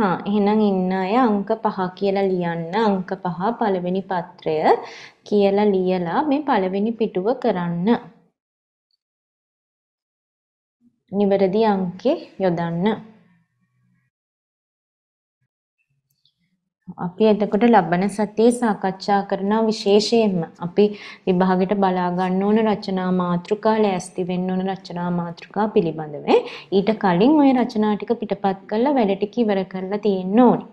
හා එහෙනම් ඉන්න අය අංක 5 කියලා ලියන්න අංක 5 පළවෙනි පත්‍රය කියලා ලියලා මේ පළවෙනි පිටුව කරන්න. නිවැරදි අංකේ යොදන්න. අපි එතකොට ලබන සතියේ සාකච්ඡා කරන විශේෂයෙන්ම අපි විභාගෙට බලා ගන්න ඕන රචනා මාතෘකා ලෑස්ති වෙන්න ඕන රචනා මාතෘකා පිළිබඳව ඊට කලින් ওই රචනා ටික පිටපත් කරලා වැඩ ටික ඉවර කරලා තියෙන්න ඕනේ.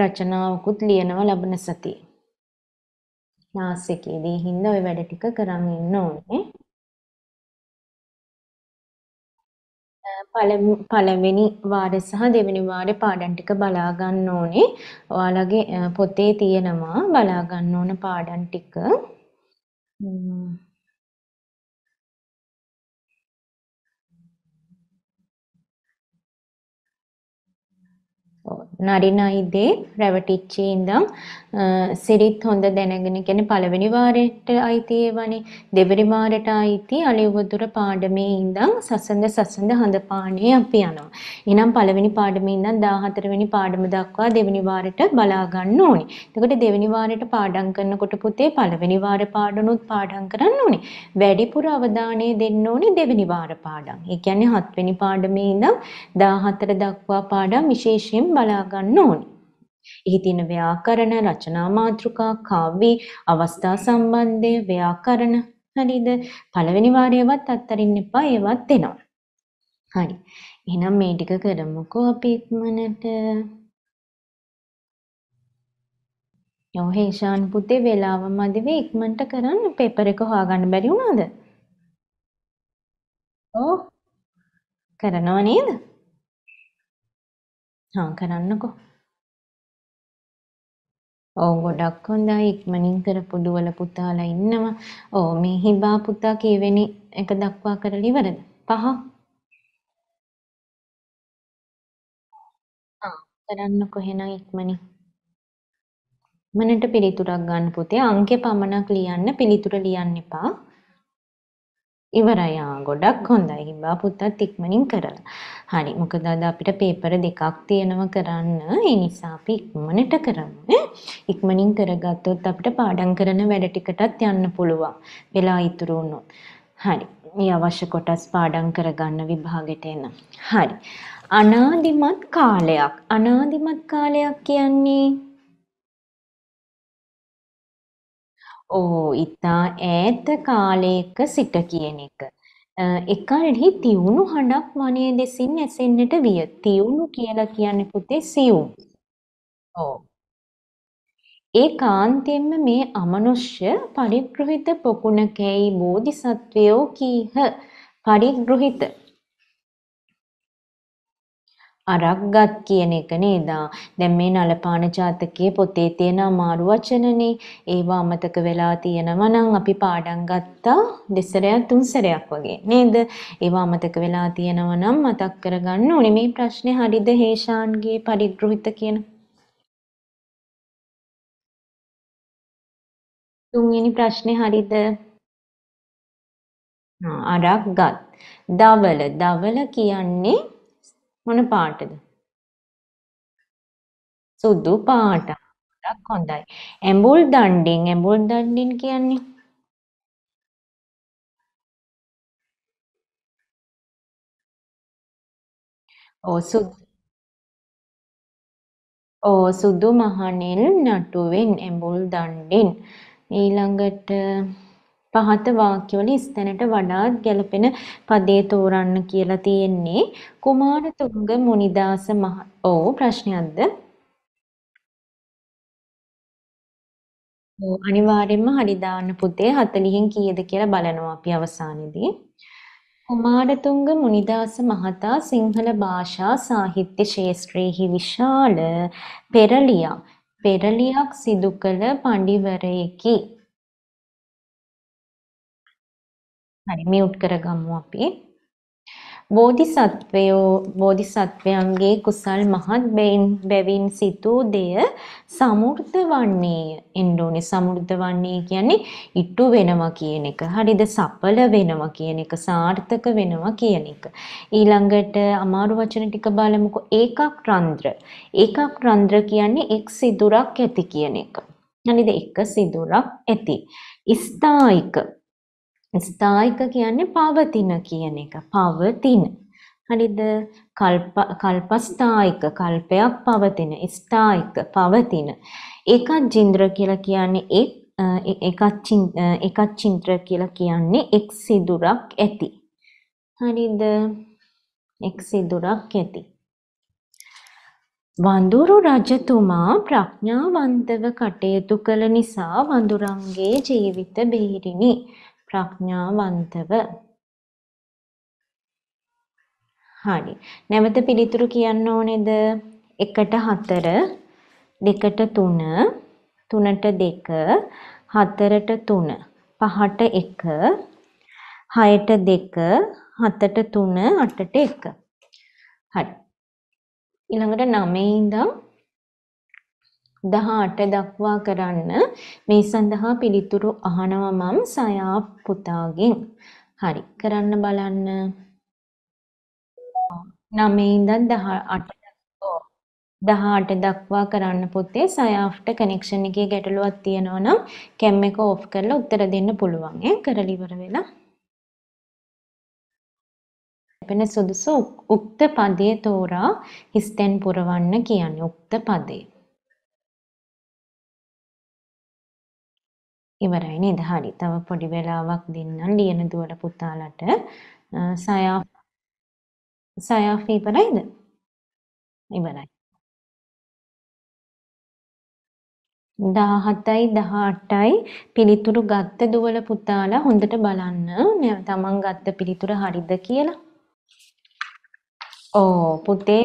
රචනාවකුත් ලියනවා ලබන සතියේ. ක්ලාස් එකේදී හින්දා ওই වැඩ ටික කරන් ඉන්න ඕනේ. පළවෙනි වාර සහ දෙවෙනි වාරේ පාඩම් ටික බලා ගන්න ඕනේ. ඔයාලගේ පොතේ තියෙනවා බලා ගන්න ඕන පාඩම් ටික. නරිනයිදේ රැවටිච්චේ ඉඳන් සිරිත් හොඳ දැනගෙන කියන්නේ පළවෙනි වාරයට අයිති ඒවනේ දෙවරි වාරයට අයිති අලියවදුර පාඩමේ ඉඳන් සසඳ සසඳ හඳ පාණේ අපි යනවා. එහෙනම් පළවෙනි පාඩමේ ඉඳන් 14 වෙනි පාඩම දක්වා දෙවෙනි වාරයට බලා ගන්න ඕනේ. එතකොට දෙවෙනි වාරයට පාඩම් කරනකොට පුතේ පළවෙනි වාර පාඩනුත් පාඩම් කරන්න ඕනේ. වැඩිපුර අවධානය දෙන්න ඕනේ දෙවෙනි වාර පාඩම්. ඒ කියන්නේ හත්වෙනි පාඩමේ ඉඳන් 14 දක්වා පාඩම් විශේෂයෙන් බලා ගන්න ඕනි. එහි තියෙන ව්‍යාකරණ, රචනා මාතෘකා, කාව්‍ය, අවස්ථා සම්බන්ධය, ව්‍යාකරණ හරිද? පළවෙනි වාරයවත් අත්තරින්න එපා ඒවත් එනවා. හරි. එහෙනම් මේ ටික කරමුකෝ අපි ඉක්මනට. යෝහේෂාන් පුතේ වෙලාව මදි වෙ ඉක්මනට කරන්න පේපර් එක හොයාගන්න බැරි වුණාද? ඔව්. කරනව නේද? හා කරන්නකෝ. ඕ ගොඩක් හොඳයි ඉක්මනින් කරපු දුවල පුතාලා ඉන්නවා. ඕ මේ හිබා පුතා කීවෙනි එක දක්වා කරලා ඉවරද? පහ. ආ කරන්නකෝ එහෙනම් ඉක්මනින්. මනට පිළිතුරක් ගන්න පුතේ අංකේ පමණක් ලියන්න පිළිතුර ලියන්න එපා. ඉවරයි ආ ගොඩක් හොඳයි හිබා පුතාත් ඉක්මනින් කරලා. හරි මොකද අද අපිට පේපර දෙකක් තියෙනවා කරන්න ඒ නිසා අපි ඉක්මනට කරමු ඉක්මනින් කරගත්තොත් අපිට පාඩම් කරන වැඩ ටිකටත් යන්න පුළුවන් වෙලා ඉතුරු වුණොත් හරි මේ අවශ්‍ය කොටස් පාඩම් කරගන්න විභාගෙට එන හරි අනාදිමත් කාලයක් අනාදිමත් කාලයක් කියන්නේ ඕ ඉතා ඈත කාලයක සිට කියන එක එකල්හි තියුණු හඬක් වනය දෙසින් ඇසෙන්නට විය. තියුණු කියලා කියන්නේ පුතේ සියුම්. ඔව්. ඒ කාන්තෙන්ම මේ අමනුෂ්‍ය පරිග්‍රහිත පොකුණකැයි බෝධිසත්වයෝ කීහ. පරිග්‍රහිත අරක් ගත් කියන එක නේදා. දැන් මේ නලපාන ජාතකයේ පොතේ තියෙන අමාරු වචනනේ. ඒවා අමතක වෙලා තියෙනවා නම් අපි පාඩම් ගත්තා දෙසරයක් තුන්සරයක් වගේ නේද? ඒවා අමතක වෙලා තියෙනවා නම් මතක් කරගන්න ඕනේ මේ ප්‍රශ්නේ හරිද හේෂාන්ගේ පරිග්‍රහිත කියන තුන්වෙනි ප්‍රශ්නේ හරිද? අරක් ගත්. දවල දවල කියන්නේ මොන පාටද? සුදු පාට. ගොඩක් හොඳයි. ඇඹුල් දණ්ඩින් ඇඹුල් දණ්ඩින් කියන්නේ ඕ සුදු ඕ සුදු මහනෙල් නටුවෙන් ඇඹුල් දණ්ඩින් ඊළඟට පහත වාක්‍යවල ස්තැනට වඩාත් ගැළපෙන පදේ තෝරන්න කියලා තියෙන්නේ කුමාරතුංග මුනිදාස මහ ඕ ප්‍රශ්නයක්ද ඕ අනිවාර්යෙන්ම හරි දාන්න පුතේ 40න් කීයද කියලා බලනවා අපි අවසානයේදී කුමාරතුංග මුනිදාස මහතා සිංහල භාෂා සාහිත්‍ය ශාස්ත්‍රයේහි විශාල පෙරලියක් පෙරලියක් සිදු කළ පඬිවරයෙකි හරි මියුට් කරගමු අපි. බෝධිසත්වයෝ බෝධිසත්වයන්ගේ කුසල් මහත් බැවින් බැවින් සිතූ දෙය සමෘද්ධ වන්නේය. එන්ඩෝනේ සමෘද්ධ වන්නේ කියන්නේ ඉට්ටු වෙනවා කියන එක. හරිද? සඵල වෙනවා කියන එක, සාර්ථක වෙනවා කියන එක. ඊළඟට අමාරු වචන ටික බලමුකෝ. ඒකක් රන්ද්‍ර. ඒකක් රන්ද්‍ර කියන්නේ එක් සිදුරක් ඇති කියන එක. හරිද? එක සිදුරක් ඇති. ස්ථායික ස්ථායික කියන්නේ පවතින කියන එක. පවතින. හරිද? කල්ප කල්පස්ථායික කල්පයක් පවතින ස්ථායික පවතින. ඒකත් ජින්ද්‍ර කියලා කියන්නේ එක් එකත් එකත් චින්ත්‍ර කියලා කියන්නේ එක් සිදුරක් ඇති. හරිද? එක් සිදුරක් ඇති. වඳුරු රජතුමා ප්‍රඥාවන්තව කටයුතු කළ නිසා වඳුරන්ගේ ජීවිත බෙහෙරිණි. ප්‍රඥාවන්තව හරි. නැවත පිළිතුරු කියන්න ඕනේද? 1ට 4, 2ට 3, 3ට 2, 4ට 3, 5ට 1, 6ට 2, 7ට 3, 8ට 1. හරි. ඊළඟට 9 ඉඳන් 18 දක්වා කරන්න මේ සඳහා පිළිතුරු අහනවා මම සයා පුතාගෙන්. හරි කරන්න බලන්න. 9 ඉඳන් 18 18 දක්වා කරන්න පුතේ සයාෆ්ට කනෙක්ෂන් එකේ ගැටලුවක් තියෙනවා නම් කැම් එක ඕෆ් කරලා උත්තර දෙන්න පුළුවන් ඈ කරලා ඉවර වෙලා. එපෙන සුදුසු උක්ත පදයේ තෝරා හිස්තෙන් පුරවන්න කියන්නේ උක්ත පදේ. ඉවරයි නේද? හරි. තව පොඩි වෙලාවක් දෙන්නම් ලියන දුවල පුතාලට. සයා සයා ඉවරයිද? ඉවරයි. 17යි 18යි පිළිතුරු ගත්ත දුවල පුතාලා හොඳට බලන්න. තමන් ගත්ත පිළිතුර හරිද කියලා. ඕ පුතේ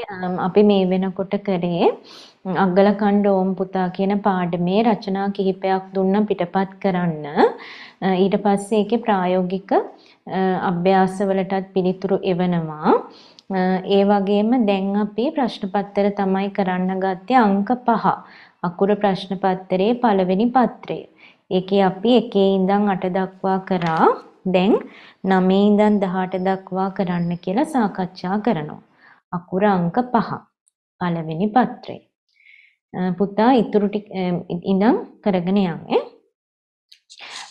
අපි මේ වෙනකොට කරේ අග්ගලකණ්ඩ ඕම් පුතා කියන පාඩමේ රචනා කිහිපයක් දුන්න පිටපත් කරන්න. ඊට පස්සේ ඒකේ ප්‍රායෝගික අභ්‍යාසවලටත් පිළිතුරු එවනවා. ඒ වගේම දැන් අපි ප්‍රශ්න පත්‍ර තමයි කරන්න ගත්තේ අංක 5. අකුර ප්‍රශ්න පත්‍රයේ පළවෙනි පත්‍රය. ඒකේ අපි 1 ඉඳන් 8 දක්වා කරා. දැන් 9 ඉඳන් 18 දක්වා කරන්න කියලා සාකච්ඡා කරනවා. අකුර අංක 5. පළවෙනි පත්‍රය. පුතා ඉතුරු ටික ඉඳන් කරගෙන යන්නේ.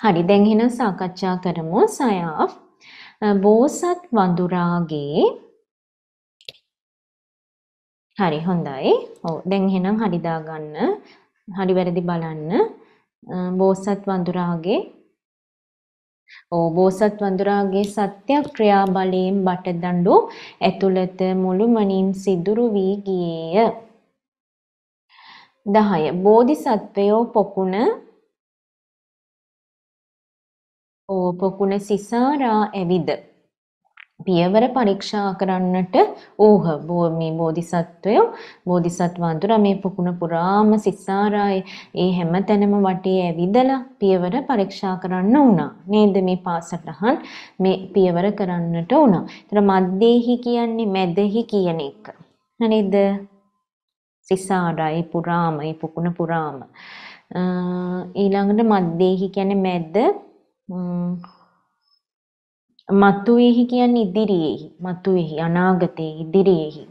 හරි දැන් එහෙනම් සාකච්ඡා කරමු සයා බෝසත් වඳුරාගේ හරි හොඳයි. ඔව් දැන් එහෙනම් හරි දාගන්න. හරි වැරදි බලන්න. බෝසත් වඳුරාගේ ඕ බෝසත් වඳුරාගේ සත්‍යක්‍රියා බලයෙන් බටදඬු ඇතුළත මුළුමනින් සිදුරු වී ගියේය. දහය බෝධිසත්වයෝ පොකුණ ඕ පොකුණ සිසාරා ඇවිද. පියවර පරීක්ෂා කරන්නට ඕහ මේ බෝධිසත්වයෝ බෝධිසත්වන්තුර මේ පොකුණ පුරාම සිස්සාරාය ඒ හැම තැනම වටේ ඇවිදලා පියවර පරීක්ෂා කරන්න වුණා. නේද මේ පාසටහන් මේ පියවර කරන්නට වුණා. ඒතර මැද්දේහි කියන්නේ මැදෙහි කියන එක. හරිද? සිසාරයි පුරාම ඒ පුකුණ පුරාම ඊළඟට මද්දේහි කියන්නේ මැද මතුවේහි කියන්නේ ඉදිරියේහි මතුවේහි අනාගතයේ ඉදිරියේහි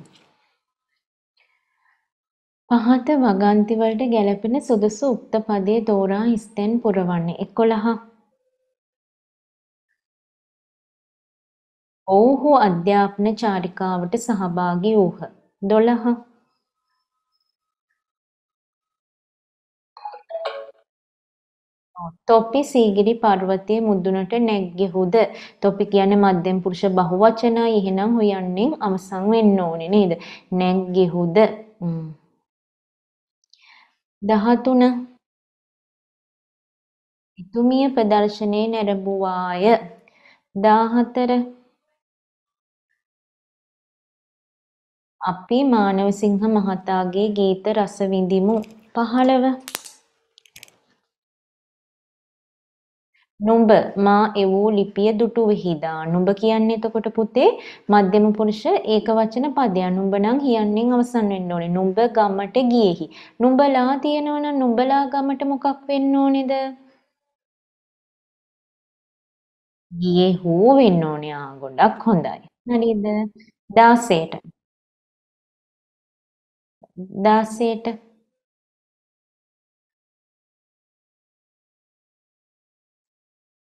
පහත වගන්ති වලට ගැලපෙන සුදුසු උක්ත පදයේ තෝරා ස්තෙන් පුරවන්නේ 11 ඔව්හු අධ්‍යාපන චාරිකාවට සහභාගී වූහ 12 තොපි සීගිරි පර්වතයේ මුදුනට නැග්ගෙහුද තොපි කියන්නේ මධ්‍යම පුරුෂ බහුවචනයි එහෙනම් හොයන්නේ අවසන් වෙන්න ඕනේ නේද නැග්ගෙහුද 13 එතුමිය ප්‍රදර්ශනයේ නැරඹුවාය 14 අපි මානවසිංහ මහතාගේ ගීත රස විඳිමු 15 නුඹ මා එවෝ ලිපිය දුටුවෙහිදා නුඹ කියන්නේ එතකොට පුතේ මධ්‍යම පුරුෂ ඒක වචන පදයක් නුඹ නම් හියන්නෙන් අවසන් වෙන්න ඕනේ නුඹ ගමට ගියේහි නුඹලා තියෙනවනම් නුඹලා ගමට මොකක් වෙන්න ඕනේද ගියේ හෝ වෙන්න ඕනේ ආ ගොඩක් හොඳයි හරිද 16ට 16ට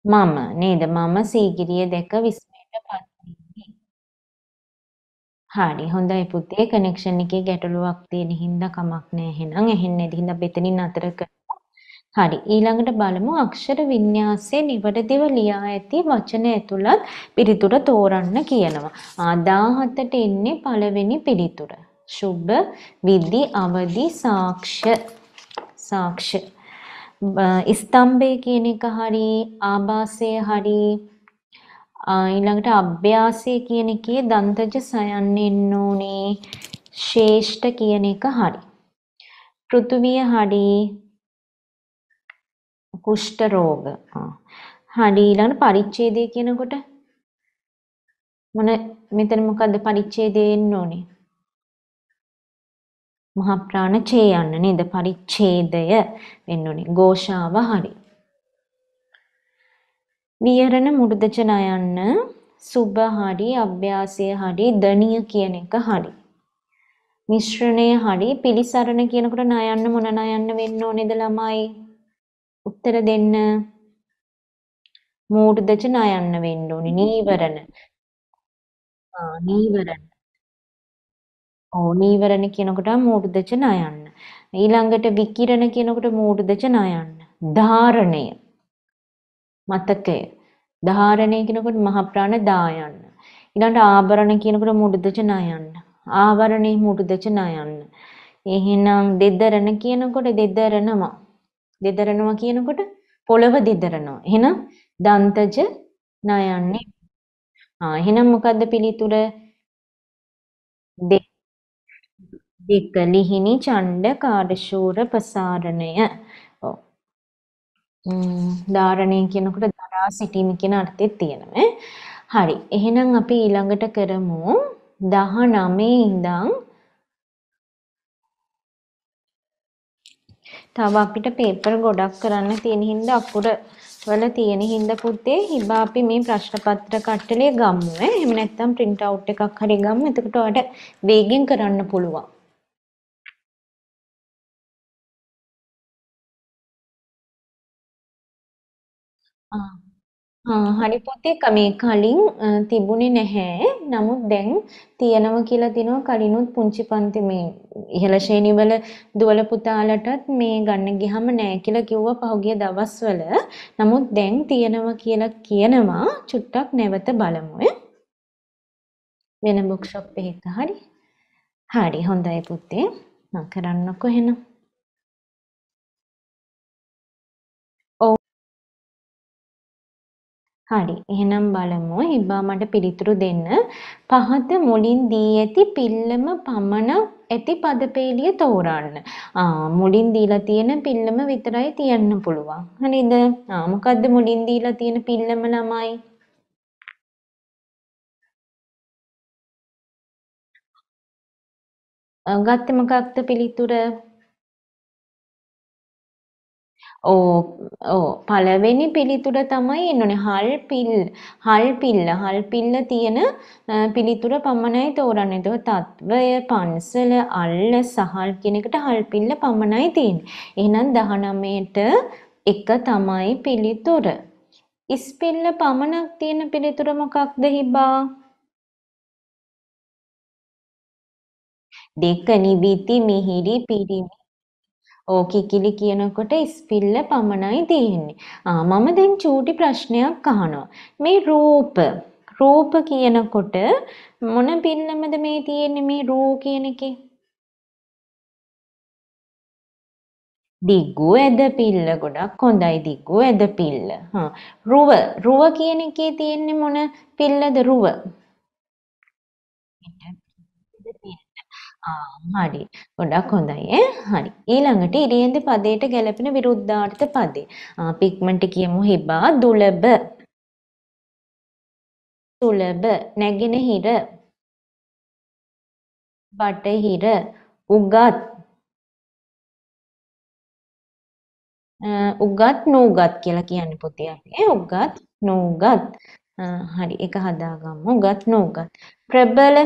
මම නේද මම සීගිරිය දැක විස්මයට පත්වෙමි. හරි හොඳයි පුතේ කනෙක්ෂන් එකේ ගැටලුවක් තියෙන හින්දා කමක් නෑ එහෙනම් ඇහෙන්නේ නැති හින්දා මෙතනින් අතර කරමු. හරි ඊළඟට බලමු අක්ෂර වින්‍යාසයේ නිවැරදිව ලියා ඇති වචන ඇතුළත් පිරිතුර තෝරන්න කියනවා. ආ 17ට එන්නේ පළවෙනි පිරිතුර. සුබ විදි අවදි සාක්ෂ සාක්ෂ ස්තම්භය කියන එක හරි ආభాසය හරි ඊළඟට අභ්‍යාසය කියන එකේ දන්තජ සයන්න එන්න ඕනේ ශේෂ්ඨ කියන එක හරි. පෘථුවිය හරි කුෂ්ඨ රෝග. හරි ඊළඟ පරිච්ඡේදය කියනකොට මොන මෙතන මොකද්ද පරිච්ඡේදය එන්න ඕනේ? මහා ප්‍රාණ ඡේ යන්න නේද පරිච්ඡේදය වෙන්න ඕනේ ഘോഷාව හරි වියරණ මු르දචන යන්න සුබ හරි අභ්‍යාසය හරි දණිය කියන එක හරි මිශ්‍රණය හරි පිලිසරණ කියනකොට ණයන්න මොන ණයන්න වෙන්න ඕනේද ළමයි උත්තර දෙන්න මූර්ධජ ණයන්න වෙන්න ඕනේ නීවරණ ආ නීවරණ ඔව් නීවරණ කියනකොට මූඩුදච නයන්න. ඊළඟට විකිරණ කියනකොට මූඩුදච නයන්න. ධාරණය මතකය. ධාරණය කියනකොට මහ ප්‍රාණ දායන්න. ඊළඟට ආභරණ කියනකොට මූඩුදච නයන්න. ආවරණේ මූඩුදච නයන්න. එහෙනම් දෙදරණ කියනකොට දෙදරණම දෙදරණම කියනකොට පොළව දෙදරනවා. එහෙනම් දන්තජ ණයන්නේ. ආ එහෙනම් මොකද්ද පිළිතුර? දෙක දෙක ලිහිණි ඡණ්ඩ කාඩශූර ප්‍රසාරණය. ඔව්. ධාරණය කියනකොට දරා සිටීම කියන අර්ථය තියෙනවා. හරි. එහෙනම් අපි ඊළඟට කරමු 19 ඉඳන් තව අපිට පේපර් ගොඩක් කරන්න තියෙන හින්දා අකුර වල තියෙන හින්දා පුතේ හිබා අපි මේ ප්‍රශ්න පත්‍ර කට්ටලේ ගම්මු ඈ. එහෙම නැත්නම් print out එකක් හරි ගම්මු. එතකොට ඔයාලට වේගෙන් කරන්න පුළුවන්. හරි පුතේ මේ කලින් තිබුණේ නැහැ. නමුත් දැන් තියෙනවා කියලා දිනවා කලිනුත් පුංචි පන්ති මේ ඉහළ ශ්‍රේණිවල දුවල පුතාලටත් මේ ගන්න ගියහම නැහැ කියලා කිව්වා පහුගිය දවස්වල. නමුත් දැන් තියෙනවා කියලා කියනවා. චුට්ටක් නැවත බලමු. වෙන බුක් ෂොප් එකක හරි. හරි හොඳයි පුතේ. මම කරන්නකො එහෙනම්. හරි. එහෙනම් බලමු. හිබ්බා මට පිළිතුරු දෙන්න. පහත මුලින් දී ඇති පිල්ලම පමණක් ඇති පදපේලිය තෝරන්න. ආ මුලින් දීලා තියෙන පිල්ලම විතරයි තියන්න පුළුවන්. හරිද? ආ මොකද්ද මුලින් දීලා තියෙන පිල්ලම ළමයි? ගත්තේ මොකක්ද පිළිතුර? ඕ පළවෙනි පිළිතුර තමයි එන්නනේ හල් පිල් හල් පිල්ල හල් පිල්ල තියෙන පිළිතුර පමණයි තෝරන්නේ. එතකොට තත්වය පන්සල අල්ල සහල් කියන එකට හල් පිල්ල පමණයි තියෙන්නේ. එහෙනම් 19ට එක තමයි පිළිතුර. ඉස් පිල්ල පමණක් තියෙන පිළිතුර මොකක්ද හිබා? දෙක නිවිති මිහිරි පිරිමි ඕ කිකිලි කියනකොට ස්පිල්ල පමණයි තියෙන්නේ. ආ මම දැන් චූටි ප්‍රශ්නයක් අහනවා. මේ රූප රූප කියනකොට මොන පින්නමද මේ තියෙන්නේ මේ රූ කියන එකේ? දිග්ගු ඇද පිල්ල ගොඩක් හොඳයි දිග්ගු ඇද පිල්ල. හා රුව රුව කියන එකේ තියෙන්නේ මොන පිල්ලද රුව? හරි. ගොඩක් හොඳයි ඈ. හරි. ඊළඟට ඉරියන්ද පදයට ගැලපෙන විරුද්ධාර්ථ පදේ. අපි ඉක්මනට කියමු හිබා දුලබ. සුලබ නැගෙනහිර බටහිර උගත් උගත් නූගත් කියලා කියන්නේ පුතේ අපි. ඒ උගත් නූගත්. හරි. ඒක හදාගමු. උගත් නූගත්. ප්‍රබල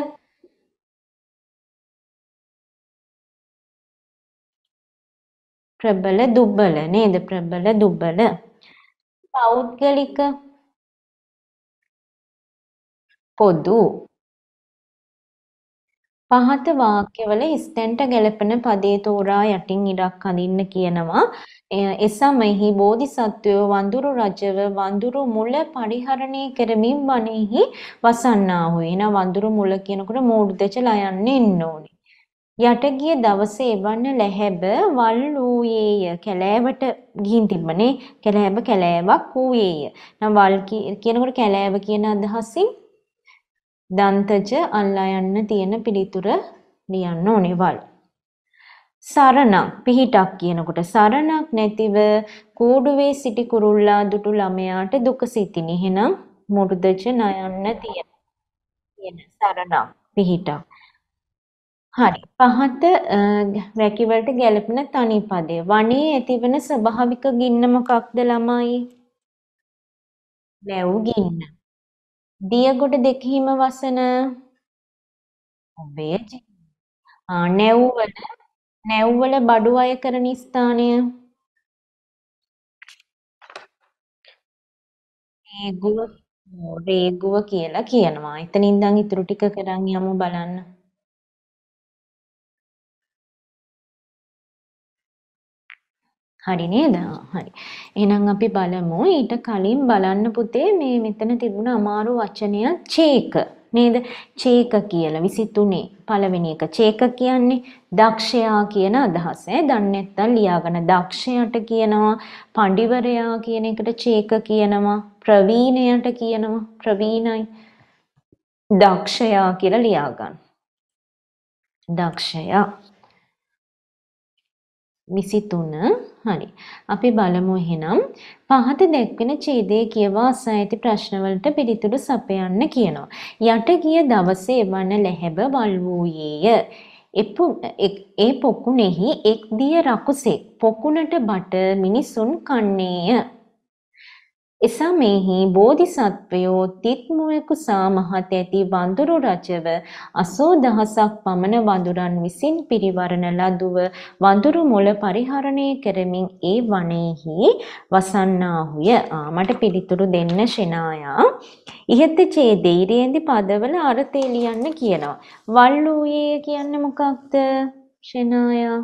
ප්‍රබල දුබල නේද ප්‍රබල දුබල පෞද්ගලික පොදු පහත වාක්‍යවල ස්ටෙන්ට ගැලපෙන පදේ තෝරා යටින් ඉඩක් අඳින්න කියනවා එසමෙහි බෝධිසත්වයෝ වඳුරු රජව වඳුරු මුල පරිහරණය කරමින් වනේහි වසන්නාහු එන වඳුරු මුල කියනකොට මූර්ධජ ලයන්න ඉන්න ඕනේ යට ගිය දවසේ එවන්න ලැහැබ වල් වූයේය කැලෑවට ගිහින් තිබ්බනේ කැලෑබ කැලෑවක් වූයේය. නම් වල් කියනකොට කැලෑව කියන අදහසින් දන්තජ අල්ලා යන්න තියෙන පිළිතුර ලියන්න ඕනේ වල්. සරණක් පිහිටක් කියනකොට සරණක් නැතිව කූඩුවේ සිටි කුරුල්ලා දුටු ළමයාට දුක සිතිනි. එහෙනම් මුර්ධජ නයන්න තියෙන. තියෙන සරණක් පිහිටක්. හරි. පහත රැකිවලට ගැලපෙන තනි පදය. වනයේ ඇතිවන ස්වභාවික ගින්න මොකක්ද ළමයි? වැව් ගින්න. දියගොඩ දෙකීම වසන ඔබේ නැව්වල නැව්වල බඩු අය කරන ස්ථානය රේගුව රේගුව කියලා කියනවා. එතනින් ඉඳන් ඉතුරු ටික කරන් යමු බලන්න. හරි නේද? හරි. එහෙනම් අපි බලමු ඊට කලින් බලන්න පුතේ මේ මෙතන තිබුණ අමාරු වචනය චේක නේද? චේක කියලා 23 පළවෙනි එක චේක කියන්නේ දක්ෂයා කියන අදහස. දන්නේ නැත්තම් ලියාගන්න දක්ෂයාට කියනවා, පඬිවරයා කියන එකට චේක කියනවා, ප්‍රවීණයට කියනවා, ප්‍රවීණයි. දක්ෂයා කියලා ලියාගන්න. දක්ෂයා 23 හරි. අපි බලමු එහෙනම් පහත දැක්වෙන ඡේදයේ කියවා අසයිති ප්‍රශ්නවලට පිළිතුරු සපයන්න කියනවා. යට ගිය දවසේ වන ලැහැබ වල් වූයේය. ඒ පොකුණෙහි එක් දිය රකුසෙක් පොකුණට බට මිනිසුන් කන්නේය. එසමෙහි බෝධිසත්වයෝ තිත් මුවෙකු සා මහත ඇති වඳුරු රජව 80000ක් පමණ වඳුරන් විසින් පිරිවරණ ලදුව වඳුරු මොළ පරිහරණය කරමින් ඒ වනයේහි වසන්නාහුය. ආමට පිළිතුරු දෙන්න ශෙනායා. ඉහත ඡේදීරියෙන්දි පදවල අර්ථය ලියන්න කියනවා. වල් වූයේ කියන්නේ මොකක්ද? ශෙනායා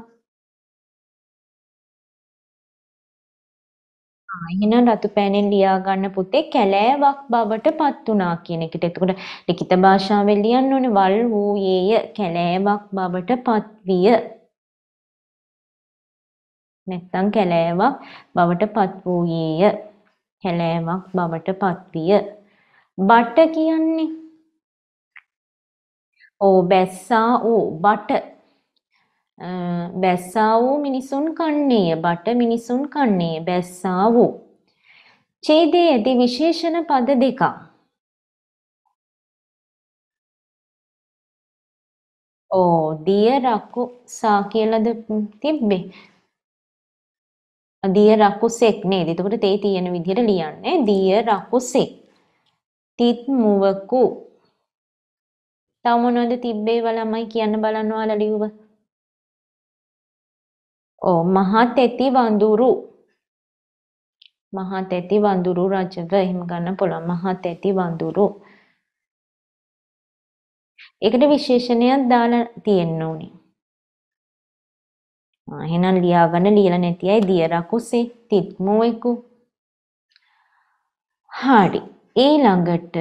එහෙනම් රතුපෑනෙන් ලියා ගන්න පුතේ කැලෑවක් බවට පත් වුණා කියන එකට. එතකොට ලිඛිත භාෂාවෙන් ලියන්න ඕනේ වල් වූයේය කැලෑවක් බවට පත්විය. නැත්තම් කැලෑවක් බවට පත් වූයේය කැලෑවක් බවට පත්විය. බට කියන්නේ ඕ බැස්සා ඕ බට බැස්සා වූ මිනිසුන් කන්නේය බට මිනිසුන් කන්නේය බැස්සා වූ ඡේදයේ ඇති විශේෂණ පද දෙකක් ඕ දිය රකු සා කියලාද තිබ්බේ දිය රකුසෙක් නේද එතකොට තේ තියෙන විදිහට ලියන්නේ දිය රකුසෙක් තිත් මුවකු තව මොනවද තිබ්බේ වලමයි කියන්න බලන්න ඔයාලා ලියුවා මහතෙති වඳුරු මහතෙති වඳුරු රජව එහෙම ගන්න පුළුවන් මහතෙති වඳුරු ඒකට විශේෂණයක් දාලා තියෙන්න ඕනේ එහෙනම් ලියාගන්න ලියලා නැති අය දිය රකුසේ තිත් මොෙකු හරි ඊළඟට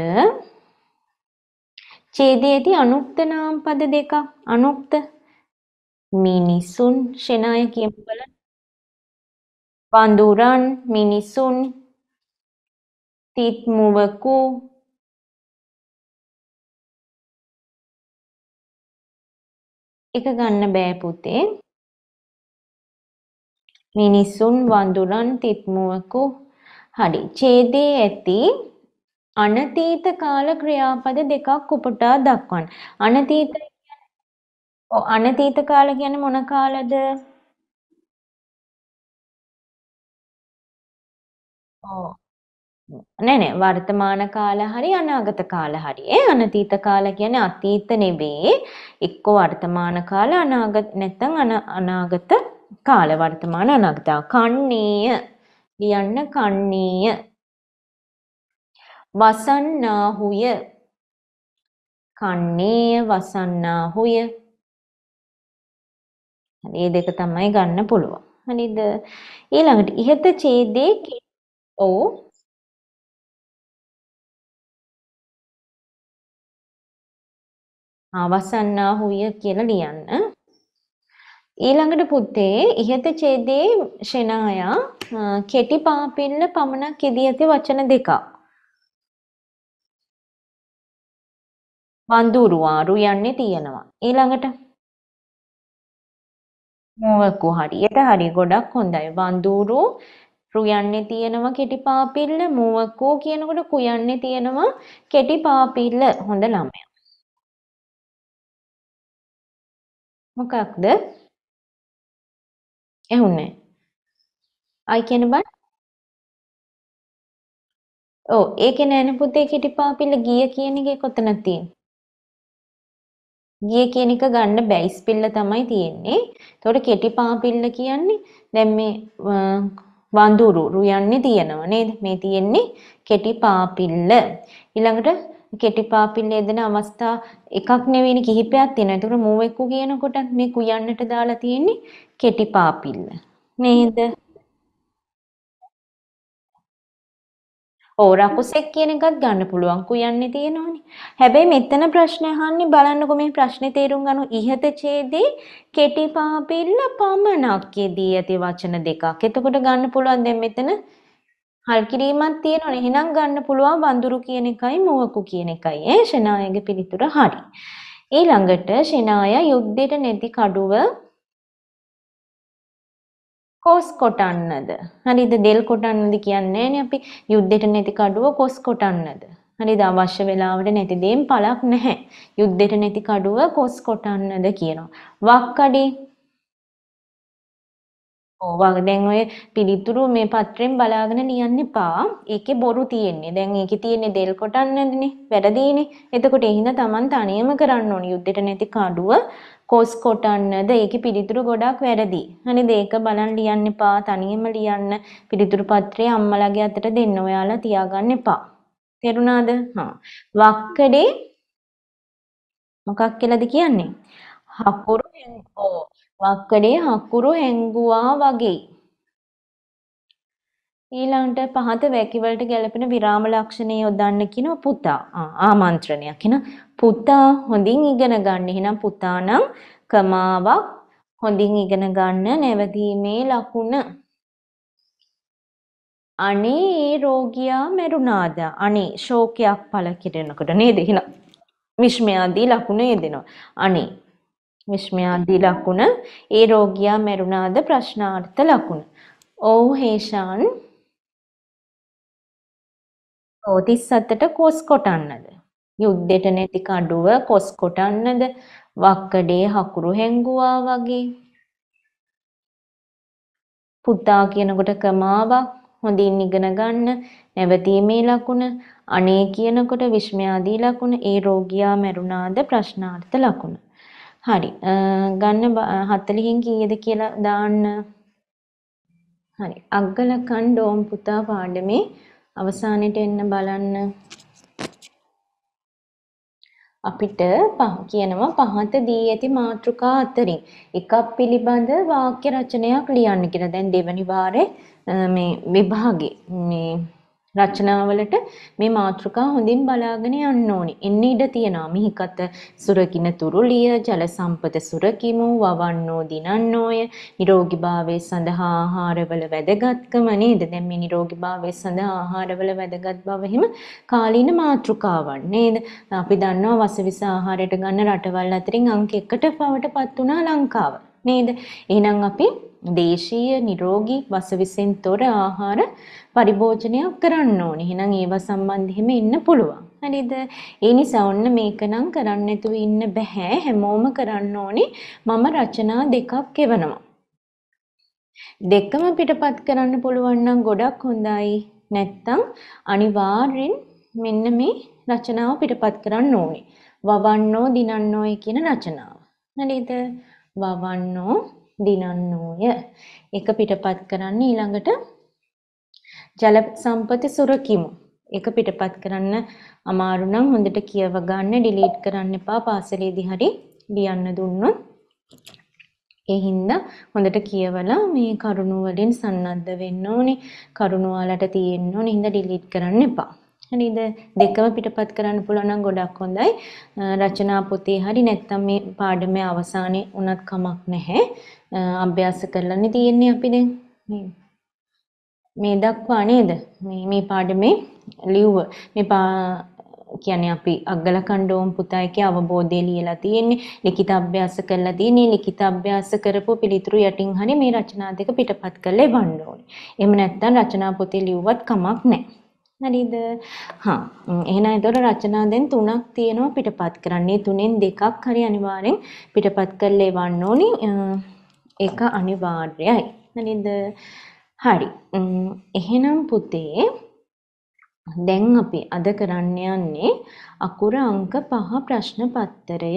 ඡේදයේදී අනුක්ත නාම පද දෙකක් අනුක්ත මිනිසුන් ෂෙනාය කියමු බලන්න. වඳුරන් මිනිසුන් තිත් මුවකු එක ගන්න බෑ පුතේ. මිනිසුන් වඳුරන් තිත් මුවකු හරි. ඡේදයේ ඇති අනතීත කාල ක්‍රියාපද දෙකක් උපුටා දක්වන්න. අනතීත ඔව් අනතීත කාල කියන්නේ මොන කාලද? ඔව්. නෑ නෑ වර්තමාන කාල හරි අනාගත කාල හරි. ඒ අනතීත කාල කියන්නේ අතීත නෙවෙයි. එක්ක වර්තමාන කාල අනාගත නැත්නම් අනාගත කාල වර්තමාන අනාගත. කන්නේය ලියන්න කන්නේය. වසන්නාහුය කන්නේය වසන්නාහුය ඒ දෙක තමයි ගන්න පුළුවන්. හරිද? ඊළඟට ඉහත ඡේදයේ ඔව් අවසන්නා හුය කියලා ලියන්න. ඊළඟට පුතේ ඉහත ඡේදයේ ශෙනායා කෙටි පාපින්න පමණක් ඉදී ඇති වචන දෙකක්. වඳුරු ආරු යන්නේ තියෙනවා. ඊළඟට මෝවකු හරියට හරි ගොඩක් හොඳයි. වඳුරු රුයන්නේ තියෙනවා කෙටි පාපිල්ල මෝවකු කියනකොට කුයන්නේ තියෙනවා කෙටි පාපිල්ල හොඳ ළමයා. මොකක්ද? එහුනේ. ආයි කියන බං. ඔව් ඒකේ නෑනේ පුතේ කෙටි පාපිල්ල ගිය කියන එකේ කොතනද තියෙන්නේ? ගිය කියන එක ගන්න බැයි ස්පිල්ල තමයි තියෙන්නේ. එතකොට කෙටි පාපිල්ල කියන්නේ දැන් මේ වඳුරු රු යන්නේ තියෙනව නේද? මේ තියෙන්නේ කෙටි පාපිල්ල. ඊළඟට කෙටි පාපිල්ලේ දෙන අවස්ථා එකක් නෙවෙයි කිහිපයක් තියෙනවා. ඒතකොට මූ එක්කු කියනකොට මේ කුයන්නට දාලා තියෙන්නේ කෙටි පාපිල්ල. නේද? ඔව් රකුසෙක් කියන එකත් ගන්න පුළුවන් කුයන්නේ තියෙනවනේ. හැබැයි මෙතන ප්‍රශ්න අහන්නේ බලන්නකෝ මේ ප්‍රශ්නේ තේරුම් ගන්න ඉහත ඡේදේ කෙටි පාපිල්ල පමනක් යෙදී ඇති වචන දෙකක්. එතකොට ගන්න පුළුවන් දැන් මෙතන හල් කිරීමක් තියෙනවනේ. එහෙනම් ගන්න පුළුවන් වඳුරු කියන එකයි මුවකු කියන එකයි. ඒ ෂනායගේ පිළිතුර හරි. ඊළඟට ෂනාය යුද්ධෙට නැති කඩුව කෝස් කොටන්නද? හරිද? දෙල් කොටන්නද කියන්නේ අපි යුද්ධෙට නැති කඩුව කෝස් කොටන්නද? හරිද? අවශ්‍ය වෙලාවට නැති දෙයින් පළක් නැහැ. යුද්ධෙට නැති කඩුව කෝස් කොටන්නද කියනවා. වක්කඩි ඕවා දැන් ඔය පිළිතුරු මේ පත්‍රයෙන් බලාගෙන ලියන්න එපා. ඒකේ බොරු තියෙන්නේ. දැන් ඒකේ තියෙන්නේ දෙල් කොටන්නදනේ. වැරදීනේ. එතකොට ඒ හින්දා Taman තනියම කරන්න ඕනේ යුද්ධෙට නැති කඩුව කොස් කොටන්නද ඒකේ පිළිතුරු ගොඩක් වැරදි. හරිද? ඒක බලන් ලියන්න එපා. තනියම ලියන්න පිළිතුරු පත්‍රය අම්මලාගේ අතට දෙන්න. ඔයාලා තියාගන්න එපා. තේරුණාද? හා. වක්කඩේ මොකක් කියලාද කියන්නේ? හකුරු හැංගෝ. වක්කඩේ හකුරු හැංගුවා වගේ. ඊළඟට පහත වැකි වලට ගැලපෙන විරාම ලක්ෂණය යොදන්න කියන පුතා ආමන්ත්‍රණයක් කියන පුතා හොඳින් ඉගෙන ගන්න. එහෙනම් පුතා නම් කමාවක් හොඳින් ඉගෙන ගන්න නැවතීමේ ලකුණ. අනේ ඒ රෝගියා මැරුණාද? අනේ ශෝකයක් පළ කෙරෙනකොට නේද? එහෙනම් විශ්මයාදී ලකුණ යෙදෙනවා. අනේ විශ්මයාදී ලකුණ ඒ රෝගියා මැරුණාද ප්‍රශ්නාර්ථ ලකුණ. ඔව් හේෂාන් 37ට කෝස් කොටන්නද? යුද්ධෙට නැති කඩුව කොස් කොටන්නද වක්කඩේ හකුරු හැංගුවා වගේ පුතා කියනකොට කමාවක් හොඳින් ඉගෙන ගන්න නැවතීමේ ලකුණ අනේ කියනකොට විශ්මයාදී ලකුණ ඒ රෝගියා මැරුණාද ප්‍රශ්නාර්ථ ලකුණ හරි ගන්න 40න් කීයද කියලා දාන්න හරි අග්ගලකන් ඩෝම් පුතා පාඩමේ අවසානෙට එන්න බලන්න අපිට කියනවා පහත දී ඇති මාතෘකා අතරින් එකක් පිළිබඳ වාක්‍ය රචනයක් ලියන්න කියලා. දැන් දෙවනි වාරේ මේ විභාගේ මේ රචනාවලට මේ මාතෘකා හොඳින් බලාගෙන යන්න ඕනි. එන්න ඉඩ තියනවා. මිහිකත සුරකින්න තුරුලිය ජල සම්පත සුරකිමු වවන්නෝ දිනන්නෝය. නිරෝගීභාවය සඳහා ආහාරවල වැදගත්කම නේද? දැන් මේ නිරෝගීභාවය සඳහා ආහාරවල වැදගත් බව එහෙම කාලීන මාතෘකාවක් නේද? අපි දන්නවා වසවිස ආහාරයට ගන්න රටවල් අතරින් අංක 1ට පවටපත් වුණා ලංකාව. නේද? එහෙනම් අපි දේශීය නිරෝගී වසවිසෙන් තොර ආහාර පරිභෝජනයක් කරන්න ඕනේ. එහෙනම් ඒවා සම්බන්ධෙම ඉන්න පුළුවන්. හරිද? ඒ නිසා ඔන්න මේකනම් කරන්න නැතුව ඉන්න බෑ. හැමෝම කරන්න ඕනේ. මම රචනා දෙකක් එවනවා. දෙකම පිටපත් කරන්න පුළුවන් නම් ගොඩක් හොඳයි. නැත්තම් අනිවාර්යෙන් මෙන්න මේ රචනාව පිටපත් කරන්න ඕනේ. වවන්නෝ දිනන්නෝයි කියන රචනාව. හරිද? වවන්නෝ දිනන්නෝය. එක පිටපත් කරන්න ඊළඟට ජල සම්පති සුරකිමු. ඒක පිටපත් කරන්න අමාරු නම් හොඳට කියව ගන්න ඩිලීට් කරන්න එපා පාසලේදී හරි ලියන්න දුන්නොත්. ඒ හින්දා හොඳට කියවලා මේ කරුණු වලින් සන්නද්ධ වෙන්න ඕනේ. කරුණු වලට තියෙන්න ඕනේ. හින්දා ඩිලීට් කරන්න එපා. හරිද? දෙකම පිටපත් කරන්න පුළුවන් නම් ගොඩක් හොඳයි. රචනා පොතේ හරි නැත්නම් මේ පාඩමේ අවසානයේ උනත් කමක් නැහැ. අභ්‍යාස කරලානේ තියෙන්නේ අපි දැන්. මේ දක්වා නේද මේ මේ පාඩමේ ලිව්ව මේ කියන්නේ අපි අග්ගල කණ්ඩෝම් පුතායක අවබෝධය ලියලා තියෙන්නේ ලිඛිත අභ්‍යාස කරලා තියෙන්නේ ලිඛිත අභ්‍යාස කරපු පිළිතුරු යටින් හරි මේ රචනා දෙක පිටපත් කරලා එවන්න ඕනේ. එහෙම නැත්නම් රචනා පොතේ ලියුවත් කමක් නැහැ. හරිද? හා එහෙනම් ඒතකොට රචනා දැන් තුනක් තියෙනවා පිටපත් කරන්නේ තුනෙන් දෙකක් හරි අනිවාර්යෙන් පිටපත් කරලා එවන්න ඕනේ. ඒක අනිවාර්යයි. හරිද? හරි. එහෙනම් පුතේ දැන් අපි අද කරන්න යන්නේ අකුර අංක පහ ප්‍රශ්න පත්තරය.